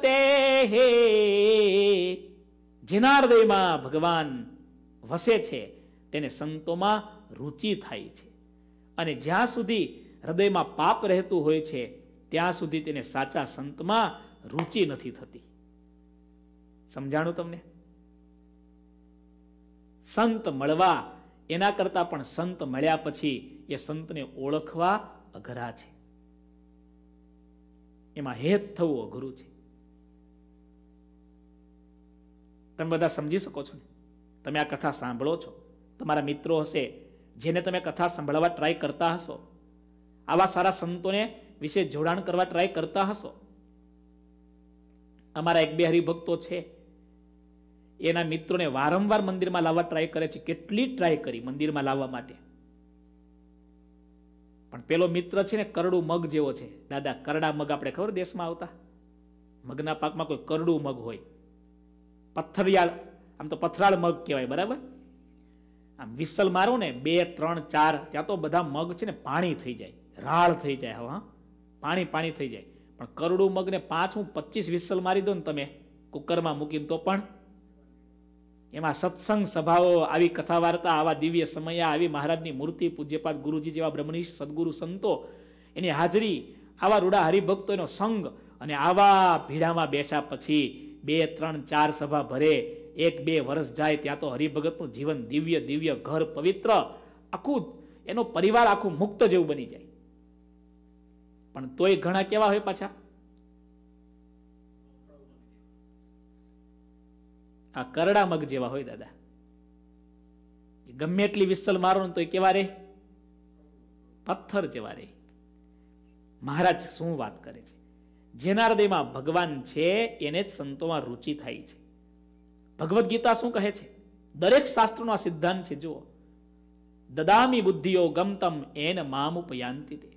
S1: તે હે જેના હૃદયમાં ભગવાન વસે છે તેને સંતોમાં રુચિ થાય છે અને જ્યાં સુધી હૃદયમાં પાપ રહેતું હોય છે ત્યાં સુધી તેને સાચા સંતમાં રુચિ નથી થતી સમજાણું તમને સંત મળવા એના કરતાં પણ સંત મળ્યા પછી એ સંતને ઓળખવા અઘરા છે એમાં હેત થવું અઘરું છે તમે બધા સમજી શકો છો ને તમે આ કથા સાંભળો છો તમારા મિત્રો હશે જેને તમે કથા સાંભળવા ટ્રાય કરતા હશો આવા સારા સંતોને વિશે જોડાણ કરવા ટ્રાય કરતા હશો અમારા એક બે હરિભક્તો છે એના મિત્રોને વારંવાર મંદિરમાં લાવવા ટ્રાય કરે છે કેટલી ટ્રાય કરી મંદિરમાં લાવવા માટે પણ પેલો મિત્ર છે ને કરડું મગ જેવો છે દાદા કરડા મગ આપણે ખબર દેશમાં આવતા મગના પાકમાં કોઈ કરડું મગ હોય પથ્થરિયાળ આમ તો પથરાળ મગ કહેવાય બરાબર આમ વિસલ મારો ને બે ત્રણ ચાર ત્યાં તો બધા મગ છે ને પાણી થઈ જાય રાળ થઈ જાય હવે હા પાણી પાણી થઈ જાય પણ કરડું મગને પાંચ હું પચીસ વિસલ મારી દો ને તમે કુકરમાં મૂકીને તો પણ એમાં સત્સંગ સભાઓ આવી કથા વાર્તા આવા દિવ્ય સમયા આવી મહારાજની મૂર્તિ પૂજ્યપાદ ગુરુજી જેવા બ્રહ્મનીશ સદગુરુ સંતો એની હાજરી આવા રૂડા હરિભક્તો એનો સંગ અને આવા ભીડામાં બેઠા પછી બે ત્રણ ચાર સભા ભરે એક બે વર્ષ જાય ત્યાં તો હરિભગતનું જીવન દિવ્ય દિવ્ય ઘર પવિત્ર આખું એનો પરિવાર આખું મુક્ત જેવું બની જાય પણ તોય ઘણા કેવા હોય પાછા આ કરડા મગ જેવા હોય દાદા ગમે એટલી વિસલ મારો તો એ કેવા રે પથ્થર જેવા રે મહારાજ શું વાત કરે છે જેના હૃદયમાં ભગવાન છે એને સંતોમાં રુચિ થાય છે ભગવદ્ ગીતા શું કહે છે દરેક શાસ્ત્રનો આ સિદ્ધાંત છે જુઓ દદામી બુદ્ધિઓ ગમતમ એન મામ ઉપયાંતિ તે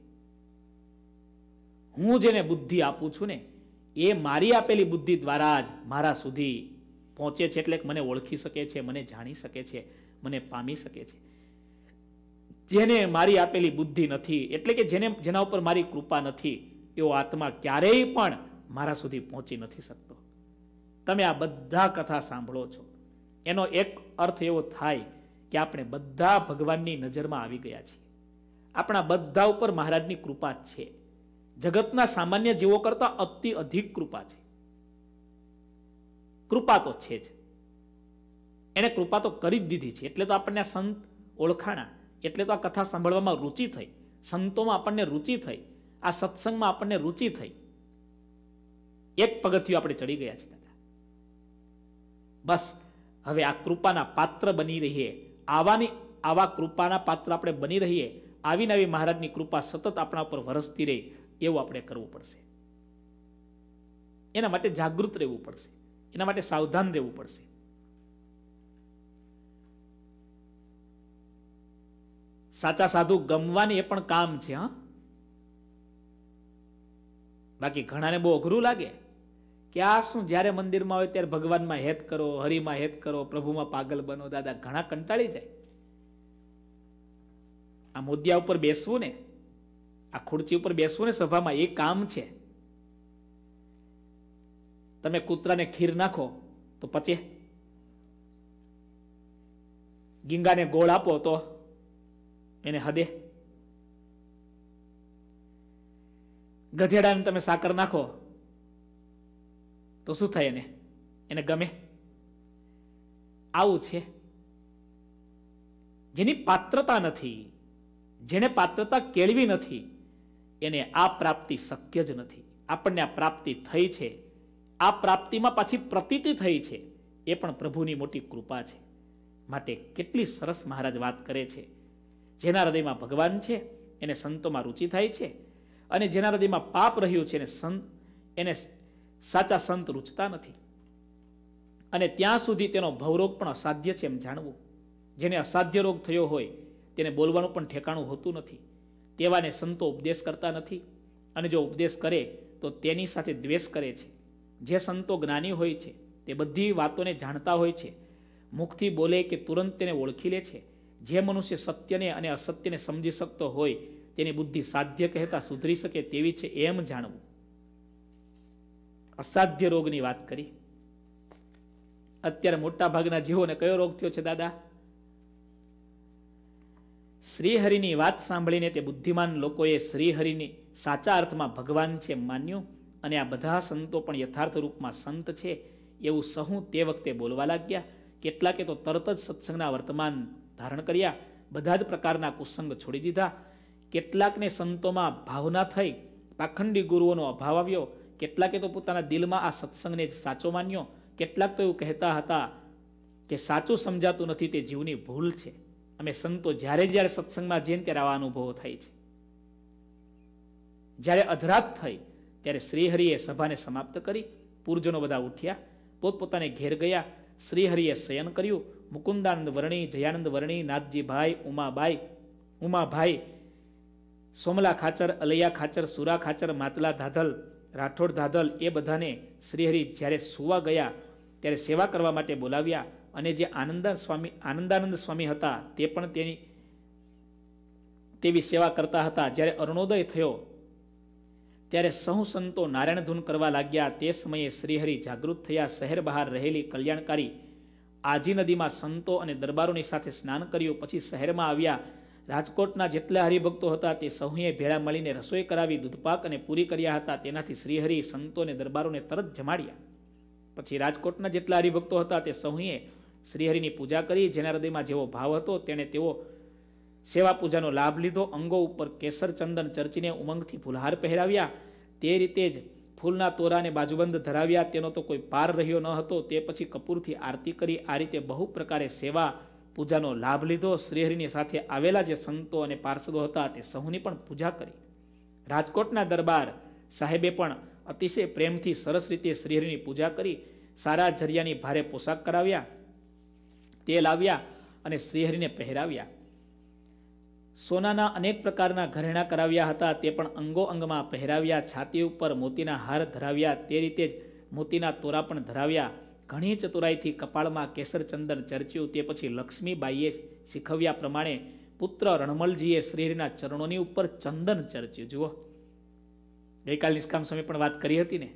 S1: હું જેને બુદ્ધિ આપું છું ને એ મારી આપેલી બુદ્ધિ દ્વારા જ મારા સુધી પહોંચે છે એટલે મને ઓળખી શકે છે મને જાણી શકે છે મને પામી શકે છે જેને મારી આપેલી બુદ્ધિ નથી એટલે કે જેને જેના ઉપર મારી કૃપા નથી એવો આત્મા ક્યારેય પણ મારા સુધી પહોંચી નથી શકતો તમે આ બધા કથા સાંભળો છો એનો એક અર્થ એવો થાય કે આપણે બધા ભગવાનની નજરમાં આવી ગયા છીએ આપણા બધા ઉપર મહારાજની કૃપા છે જગતના સામાન્ય જીવો કરતાં અતિ અધિક કૃપા છે કૃપા તો છે જ એને કૃપા તો કરી જ દીધી છે એટલે તો આપણને સંત ઓળખાણા એટલે તો આ કથા સાંભળવામાં રુચિ થઈ સંતોમાં આપણને રુચિ થઈ આ સત્સંગમાં આપણને રુચિ થઈ એક પગથિયું આપણે ચડી ગયા છીએ બસ હવે આ કૃપાના પાત્ર બની રહીએ આવાની આવા કૃપાના પાત્ર આપણે બની રહીએ આવી નવી મહારાજની કૃપા સતત આપણા ઉપર વરસતી રહે એવું આપણે કરવું પડશે એના માટે જાગૃત રહેવું પડશે એના માટે સાવધાન રહેવું પડશે સાચા સાધુ ગમવાની એ પણ કામ છે હા બાકી ઘણાને બહુ અઘરું લાગે કે આ શું જ્યારે મંદિરમાં હોય ત્યારે ભગવાનમાં હેત કરો હરિમાં હેત કરો પ્રભુમાં પાગલ બનો દાદા ઘણા કંટાળી જાય આ મુદ્દા ઉપર બેસવું ને આ ખુરચી ઉપર બેસવું ને સભામાં એ કામ છે તમે કૂતરાને ખીર નાખો તો પચે ગીંગાને ગોળ આપો તો એને હદે ગધેડાને તમે સાકર નાખો તો શું થાય એને એને ગમે આવું છે જેની પાત્રતા નથી જેને પાત્રતા કેળવી નથી એને આ પ્રાપ્તિ શક્ય જ નથી આપણને આ પ્રાપ્તિ થઈ છે આ પ્રાપ્તિમાં પાછી પ્રતીતિ થઈ છે એ પણ પ્રભુની મોટી કૃપા છે માટે કેટલી સરસ મહારાજ વાત કરે છે જેના હૃદયમાં ભગવાન છે એને સંતોમાં રુચિ થાય છે અને જેના હૃદયમાં પાપ રહ્યું છે એને સંત એને સાચા સંત રૂચતા નથી અને ત્યાં સુધી તેનો ભવરોગ પણ અસાધ્ય છે એમ જાણવું જેને અસાધ્ય રોગ થયો હોય તેને બોલવાનું પણ ઠેકાણું હોતું નથી તેવાને સંતો ઉપદેશ કરતા નથી અને જો ઉપદેશ કરે તો તેની સાથે દ્વેષ કરે છે જે સંતો જ્ઞાની હોય છે તે બધી વાતોને જાણતા હોય છે મુખથી બોલે કે તુરંત તેને ઓળખી લે છે જે મનુષ્ય સત્યને અને અસત્યને સમજી શકતો હોય તેની બુદ્ધિ સાધ્ય કહેતા સુધરી શકે તેવી છે એમ જાણવું અસાધ્ય રોગની વાત કરી અત્યારે મોટા ભાગના જીવોને કયો રોગ થયો છે દાદા શ્રીહરિની વાત સાંભળીને તે બુદ્ધિમાન લોકોએ શ્રીહરિની સાચા અર્થમાં ભગવાન છે માન્યું અને આ બધા સંતો પણ યથાર્થ રૂપમાં સંત છે એવું સહુ તે વખતે બોલવા લાગ્યા કેટલાકે તો તરત જ સત્સંગના વર્તમાન ધારણ કર્યા બધા જ પ્રકારના કુસંગ છોડી દીધા કેટલાકને સંતોમાં ભાવના થઈ પાખંડી ગુરુઓનો અભાવ આવ્યો કેટલાકે તો પોતાના દિલમાં આ સત્સંગને જ સાચો માન્યો કેટલાક તો એવું કહેતા હતા કે સાચું સમજાતું નથી તે જીવની ભૂલ છે અમે સંતો જ્યારે જ્યારે સત્સંગમાં જઈને ત્યારે આવા અનુભવો થાય છે જ્યારે અધરાત થઈ ત્યારે શ્રીહરિએ સભાને સમાપ્ત કરી પૂર્જનો બધા ઉઠ્યા પોતપોતાને ઘેર ગયા શ્રીહરિએ શયન કર્યું મુકુંદાનંદ વર્ણી જયાનંદ વર્ણી નાથજીભાઈ ઉમાભાઈ ઉમાભાઈ સોમલા ખાચર અલૈયા ખાચર સુરા ખાચર માતલા ધાધલ રાઠોડ ધાધલ એ બધાને શ્રીહરિ જ્યારે સુવા ગયા ત્યારે સેવા કરવા માટે બોલાવ્યા અને જે આનંદ સ્વામી આનંદાનંદ સ્વામી હતા તે પણ તેની તેવી સેવા કરતા હતા જ્યારે અરુણોદય થયો ત્યારે સહુ સંતો નારાયણ ધૂન કરવા લાગ્યા તે સમયે શ્રીહરિ જાગૃત થયા શહેર બહાર રહેલી કલ્યાણકારી આજી નદીમાં સંતો અને દરબારોની સાથે સ્નાન કર્યું પછી શહેરમાં આવ્યા રાજકોટના જેટલા હરિભક્તો હતા તે સહુએ ભેળા મળીને રસોઈ કરાવી દૂધપાક અને પૂરી કર્યા હતા તેનાથી શ્રીહરિ સંતો અને દરબારોને તરત જમાડ્યા પછી રાજકોટના જેટલા હરિભક્તો હતા તે સહુએ શ્રીહરિની પૂજા કરી જેના હૃદયમાં જેવો ભાવ હતો તેણે તેઓ સેવા પૂજાનો લાભ લીધો અંગો ઉપર કેસર ચંદન ચર્ચીને ઉમંગથી ફૂલહાર પહેરાવ્યા તે રીતે જ ફૂલના તોરાને બાજુબંધ ધરાવ્યા તેનો તો કોઈ પાર રહ્યો ન હતો તે પછી કપૂરથી આરતી કરી આ રીતે બહુ પ્રકારે સેવા પૂજાનો લાભ લીધો શ્રીહરિની સાથે આવેલા જે સંતો અને પાર્ષદો હતા તે સહુની પણ પૂજા કરી રાજકોટના દરબાર સાહેબે પણ અતિશય પ્રેમથી સરસ રીતે શ્રીહરિની પૂજા કરી સારા જરિયાની ભારે પોશાક કરાવ્યા તે લાવ્યા અને શ્રીહરિને પહેરાવ્યા સોનાના અનેક પ્રકારના ઘરેણાં કરાવ્યા હતા તે પણ અંગો અંગમાં પહેરાવ્યા છાતી ઉપર મોતીના હાર ધરાવ્યા તે રીતે જ મોતીના તોરા પણ ધરાવ્યા ઘણી ચતુરાઈથી કપાળમાં કેસરચંદન ચર્ચ્યું તે પછી લક્ષ્મીબાઈએ શીખવ્યા પ્રમાણે પુત્ર રણમલજીએ શ્રીના ચરણોની ઉપર ચંદન ચર્ચ્યું જુઓ ગઈકાલ નિષ્કામ સમય પણ વાત કરી હતી ને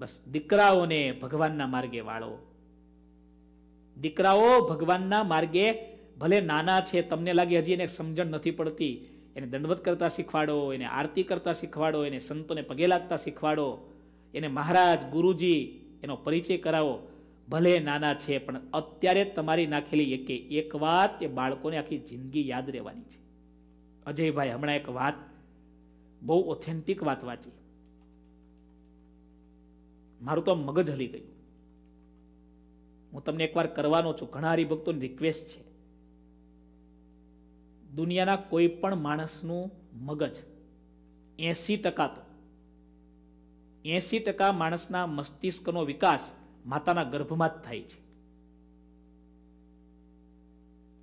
S1: બસ દીકરાઓને ભગવાનના માર્ગે વાળો દીકરાઓ ભગવાનના માર્ગે ભલે નાના છે તમને લાગે હજી એને સમજણ નથી પડતી એને દંડવત કરતા શીખવાડો એને આરતી કરતાં શીખવાડો એને સંતોને પગે લાગતા શીખવાડો એને મહારાજ ગુરુજી એનો પરિચય કરાવો ભલે નાના છે પણ અત્યારે તમારી નાખેલી એકે એક વાત એ બાળકોને આખી જિંદગી યાદ રહેવાની છે અજયભાઈ હમણાં એક વાત બહુ ઓથેન્ટિક વાત વાંચી મારું તો મગજ હલી ગયું હું તમને એકવાર કરવાનો છું ઘણા હરિભક્તોની રિક્વેસ્ટ છે દુનિયાના કોઈ પણ માણસનું મગજ એંસી ટકા તો એંસી ટકા માણસના મસ્તિષ્કનો વિકાસ માતાના ગર્ભમાં જ થાય છે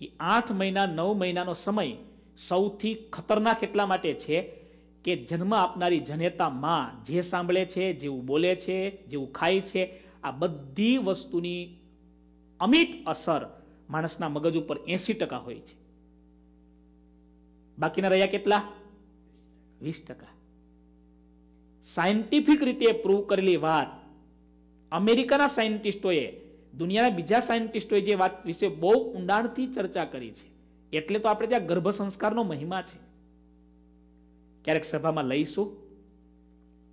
S1: એ આઠ મહિના નવ મહિનાનો સમય સૌથી ખતરનાક એટલા માટે છે કે જન્મ આપનારી જનેતા માં જે સાંભળે છે જેવું બોલે છે જેવું ખાય છે આ બધી વસ્તુની અમિત અસર માણસના મગજ ઉપર એંસી ટકા હોય છે બાકીના રહ્યા કેટલા વીસ ટકા સાયન્ટિફિક રીતે પ્રૂવ કરેલી વાત અમેરિકાના સાયન્ટિસ્ટોએ દુનિયાના બીજા સાયન્ટિસ્ટોએ જે વાત વિશે બહુ ઊંડાણથી ચર્ચા કરી છે એટલે તો આપણે ત્યાં ગર્ભ સંસ્કારનો મહિમા છે ક્યારેક સભામાં લઈશું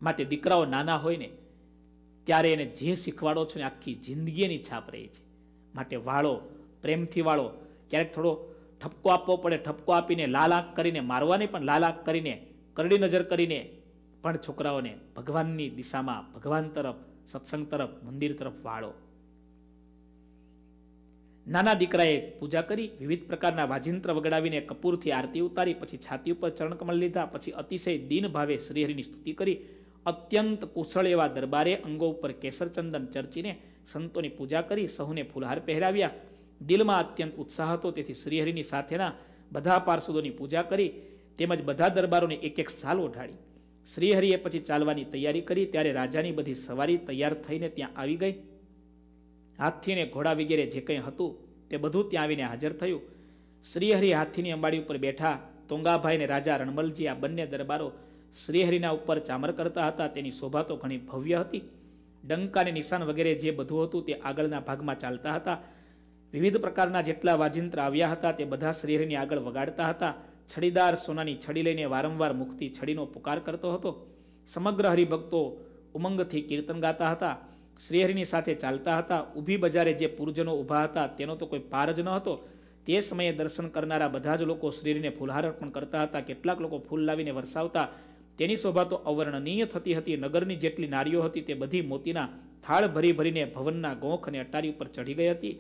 S1: માટે દીકરાઓ નાના હોય ને ત્યારે એને જે શીખવાડો છો ને આખી જિંદગી છાપ રહી છે માટે વાળો પ્રેમથી વાળો ક્યારેક થોડો ઠપકો આપવો પડે ઠપકો આપીને લાલાક કરીને મારવાની પણ લાલાક કરીને કરડી નજર કરીને પણ છોકરાઓને ભગવાનની દિશામાં ભગવાન તરફ સત્સંગ તરફ મંદિર તરફ વાળો નાના દીકરાએ પૂજા કરી વિવિધ પ્રકારના વાજિંત્ર વગડાવીને કપૂરથી આરતી ઉતારી પછી છાતી ઉપર ચરણકમલ લીધા પછી અતિશય દિન ભાવે શ્રીહરિની સ્તુતિ કરી અત્યંત કુશળ એવા દરબારે અંગો ઉપર કેસર ચંદન ચર્ચીને સંતોની પૂજા કરી સહુને ફૂલહાર પહેરાવ્યા દિલમાં અત્યંત ઉત્સાહ હતો તેથી શ્રીહરિની સાથેના બધા પાર્ષદોની પૂજા કરી તેમજ બધા દરબારોને એક એક સાલ ઓઢાડી શ્રીહરિએ પછી ચાલવાની તૈયારી કરી ત્યારે રાજાની બધી સવારી તૈયાર થઈને ત્યાં આવી ગઈ હાથીને ઘોડા વગેરે જે કંઈ હતું તે બધું ત્યાં આવીને હાજર થયું શ્રીહરિ હાથીની અંબાડી ઉપર બેઠા તોંગાભાઈ ને રાજા રણમલજી આ બંને દરબારો શ્રીહરિના ઉપર ચામર કરતા હતા તેની શોભા તો ઘણી ભવ્ય હતી ડંકા અને નિશાન વગેરે જે બધું હતું તે આગળના ભાગમાં ચાલતા હતા વિવિધ પ્રકારના જેટલા વાજિંત્ર આવ્યા હતા તે બધા શ્રીહરિની આગળ વગાડતા હતા છડીદાર સોનાની છડી લઈને વારંવાર મુખથી છડીનો પુકાર કરતો હતો સમગ્ર હરિભક્તો ઉમંગથી કીર્તન ગાતા હતા શ્રીહરિની સાથે ચાલતા હતા ઊભી બજારે જે પૂર્જનો ઊભા હતા તેનો તો કોઈ પાર જ ન હતો તે સમયે દર્શન કરનારા બધા જ લોકો શ્રીહરિને ફૂલહાર અર્પણ કરતા હતા કેટલાક લોકો ફૂલ લાવીને વરસાવતા તેની શોભા તો અવર્ણનીય થતી હતી નગરની જેટલી નારીઓ હતી તે બધી મોતીના થાળ ભરી ભરીને ભવનના ગોખ અને અટારી ઉપર ચઢી ગઈ હતી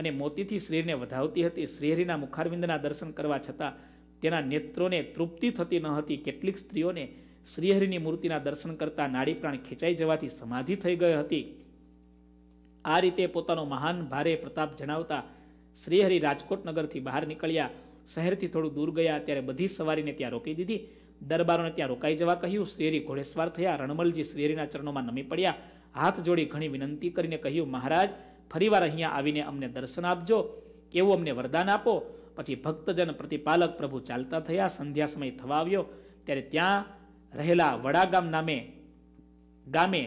S1: અને મોતીથી શ્રીહરિને વધાવતી હતી શ્રીહરિના મુખારવિંદના દર્શન કરવા છતાં તેના નેત્રોને તૃપ્તિ થતી ન હતી કેટલીક સ્ત્રીઓને શ્રીહરિની મૂર્તિના દર્શન કરતા નાડીપ્રાણ ખેંચાઈ જવાથી સમાધિ થઈ ગઈ હતી આ રીતે પોતાનો મહાન ભારે પ્રતાપ જણાવતા શ્રીહરિ રાજકોટ નગરથી બહાર નીકળ્યા શહેરથી થોડું દૂર ગયા ત્યારે બધી સવારીને ત્યાં રોકી દીધી દરબારોને ત્યાં રોકાઈ જવા કહ્યું શ્રીહરિ ઘોડેસવાર થયા રણમલજી શ્રીહરિના ચરણોમાં નમી પડ્યા હાથ જોડી ઘણી વિનંતી કરીને કહ્યું મહારાજ ફરીવાર અહીંયા આવીને અમને દર્શન આપજો એવું અમને વરદાન આપો પછી ભક્તજન પ્રતિપાલક પ્રભુ ચાલતા થયા સંધ્યા સમય થવા આવ્યો ત્યારે ત્યાં રહેલા વડાગામ નામે ગામે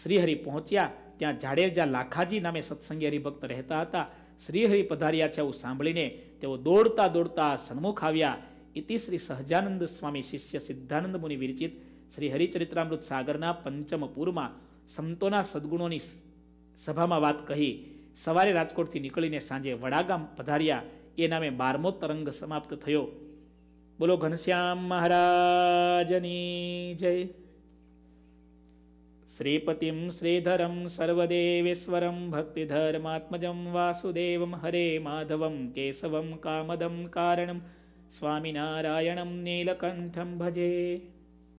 S1: શ્રીહરિ પહોંચ્યા ત્યાં જાડેજા લાખાજી નામે સત્સંગી હરિભક્ત રહેતા હતા શ્રીહરિ પધાર્યા છે એવું સાંભળીને તેઓ દોડતા દોડતા સન્મુખ આવ્યા ઇતિ શ્રી સહજાનંદ સ્વામી શિષ્ય સિદ્ધાનંદ મુનિ વિરચિત શ્રી હરિચરિત્રામૃત સાગરના પંચમ પૂરમાં સંતોના સદગુણોની સભામાં વાત કહી સવારે રાજકોટથી નીકળીને સાંજે વડાગામ પધાર્યા એ નામે બારમો તરંગ સમાપ્ત થયો બોલો ઘનશ્યામ મહારાજની જય શ્રીપતિમ શ્રીધરમ સર્વદેવેશ્વરમ ભક્તિધર્માત્મજમ વાસુદેવમ હરે માધવમ કેશવમ કામદમ કારણમ સ્વામિનારાયણમ નીલકંઠમ ભજે